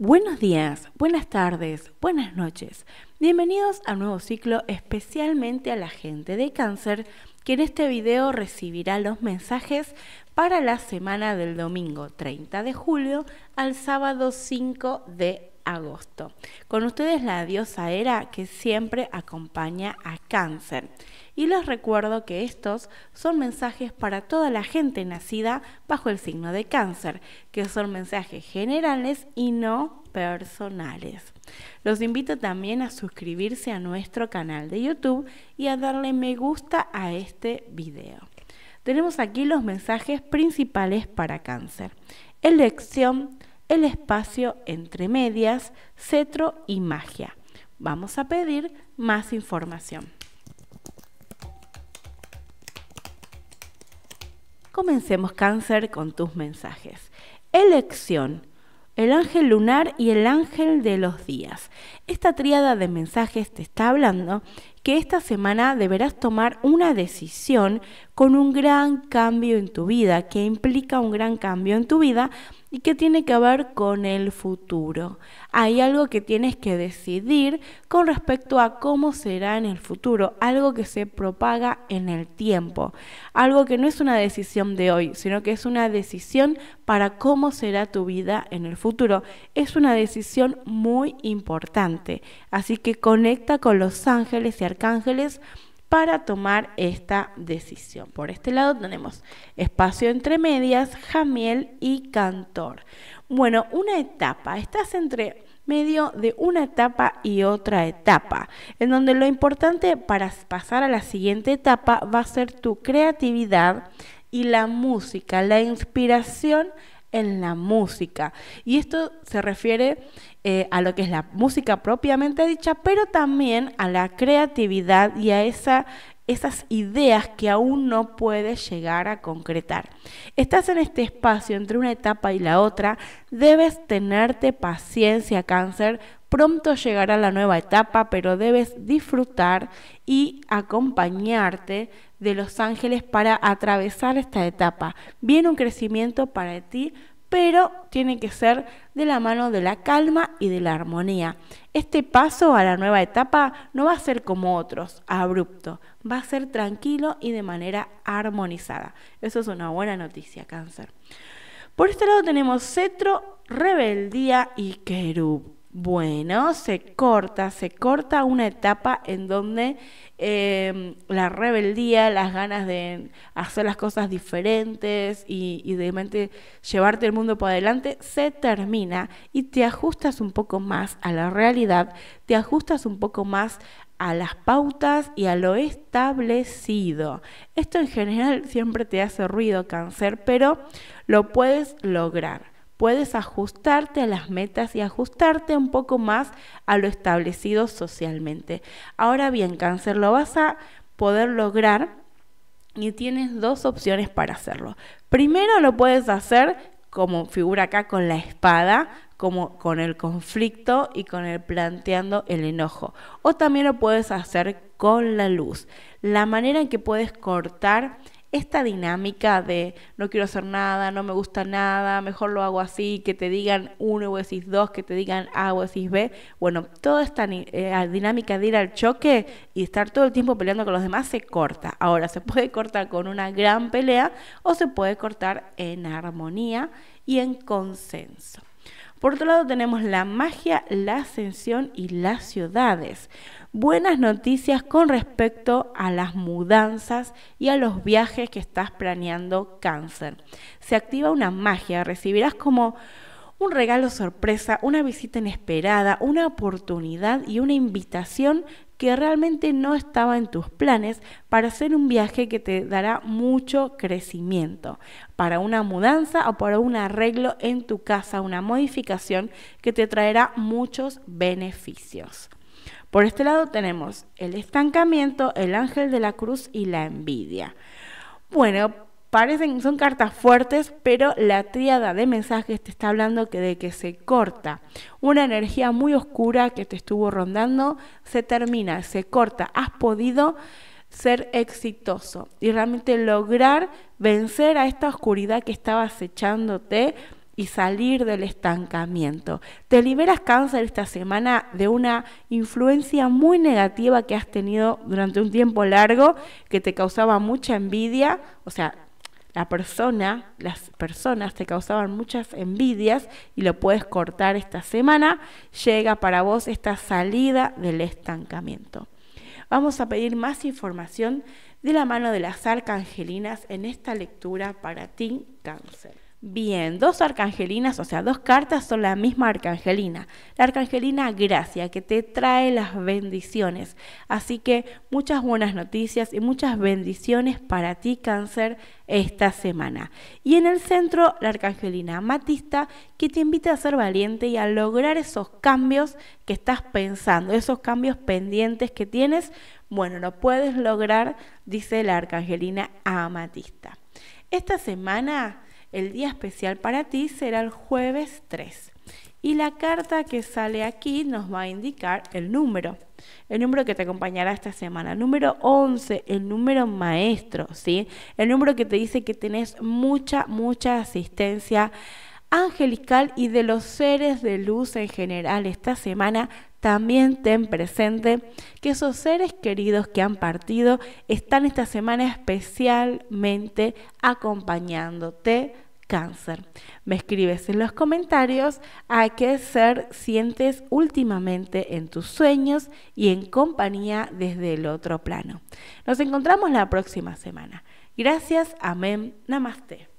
Buenos días, buenas tardes, buenas noches. Bienvenidos a nuevo ciclo especialmente a la gente de cáncer que en este video recibirá los mensajes para la semana del domingo 30 de julio al sábado 5 de agosto. Con ustedes la diosa era que siempre acompaña a Cáncer. Y les recuerdo que estos son mensajes para toda la gente nacida bajo el signo de Cáncer, que son mensajes generales y no personales. Los invito también a suscribirse a nuestro canal de YouTube y a darle me gusta a este video. Tenemos aquí los mensajes principales para cáncer. Elección, el espacio entre medias, cetro y magia. Vamos a pedir más información. Comencemos cáncer con tus mensajes. Elección. El ángel lunar y el ángel de los días. Esta tríada de mensajes te está hablando que esta semana deberás tomar una decisión con un gran cambio en tu vida, que implica un gran cambio en tu vida y que tiene que ver con el futuro. Hay algo que tienes que decidir con respecto a cómo será en el futuro, algo que se propaga en el tiempo, algo que no es una decisión de hoy, sino que es una decisión para cómo será tu vida en el futuro. Es una decisión muy importante, así que conecta con los ángeles y arcángeles ángeles para tomar esta decisión. Por este lado tenemos espacio entre medias, Jamiel y Cantor. Bueno, una etapa, estás entre medio de una etapa y otra etapa, en donde lo importante para pasar a la siguiente etapa va a ser tu creatividad y la música, la inspiración en la música. Y esto se refiere eh, a lo que es la música propiamente dicha, pero también a la creatividad y a esa esas ideas que aún no puedes llegar a concretar. Estás en este espacio entre una etapa y la otra, debes tenerte paciencia, cáncer, pronto llegará la nueva etapa, pero debes disfrutar y acompañarte de los ángeles para atravesar esta etapa. Viene un crecimiento para ti, pero tiene que ser de la mano de la calma y de la armonía. Este paso a la nueva etapa no va a ser como otros, abrupto, va a ser tranquilo y de manera armonizada. Eso es una buena noticia, cáncer. Por este lado tenemos cetro, rebeldía y querub. Bueno, se corta, se corta una etapa en donde em, la rebeldía, las ganas de hacer las cosas diferentes y, y de mente llevarte el mundo por adelante, se termina y te ajustas un poco más a la realidad, te ajustas un poco más a las pautas y a lo establecido. Esto en general siempre te hace ruido, cáncer, pero lo puedes lograr puedes ajustarte a las metas y ajustarte un poco más a lo establecido socialmente. Ahora bien, cáncer, lo vas a poder lograr y tienes dos opciones para hacerlo. Primero lo puedes hacer como figura acá con la espada, como con el conflicto y con el planteando el enojo. O también lo puedes hacer con la luz. La manera en que puedes cortar esta dinámica de no quiero hacer nada, no me gusta nada, mejor lo hago así, que te digan uno o decís dos, que te digan A o decís B. Bueno, toda esta eh, dinámica de ir al choque y estar todo el tiempo peleando con los demás se corta. Ahora, se puede cortar con una gran pelea o se puede cortar en armonía y en consenso. Por otro lado tenemos la magia, la ascensión y las ciudades. Buenas noticias con respecto a las mudanzas y a los viajes que estás planeando cáncer. Se activa una magia, recibirás como un regalo sorpresa, una visita inesperada, una oportunidad y una invitación que realmente no estaba en tus planes para hacer un viaje que te dará mucho crecimiento, para una mudanza o para un arreglo en tu casa, una modificación que te traerá muchos beneficios. Por este lado tenemos el estancamiento, el ángel de la cruz y la envidia. Bueno, parecen, son cartas fuertes, pero la tríada de mensajes te está hablando que de que se corta. Una energía muy oscura que te estuvo rondando se termina, se corta. Has podido ser exitoso y realmente lograr vencer a esta oscuridad que estaba acechándote y salir del estancamiento. Te liberas cáncer esta semana de una influencia muy negativa que has tenido durante un tiempo largo, que te causaba mucha envidia, o sea, la persona, las personas te causaban muchas envidias y lo puedes cortar esta semana, llega para vos esta salida del estancamiento. Vamos a pedir más información de la mano de las arcangelinas en esta lectura para ti, cáncer. Bien, dos arcangelinas, o sea, dos cartas son la misma arcangelina. La arcangelina gracia, que te trae las bendiciones. Así que muchas buenas noticias y muchas bendiciones para ti, cáncer, esta semana. Y en el centro, la arcangelina amatista, que te invita a ser valiente y a lograr esos cambios que estás pensando, esos cambios pendientes que tienes. Bueno, lo puedes lograr, dice la arcangelina amatista. Esta semana el día especial para ti será el jueves 3. Y la carta que sale aquí nos va a indicar el número, el número que te acompañará esta semana, número 11, el número maestro, ¿sí? El número que te dice que tenés mucha, mucha asistencia angelical y de los seres de luz en general esta semana también ten presente que esos seres queridos que han partido están esta semana especialmente acompañándote, cáncer. Me escribes en los comentarios a qué ser sientes últimamente en tus sueños y en compañía desde el otro plano. Nos encontramos la próxima semana. Gracias, amén, namaste.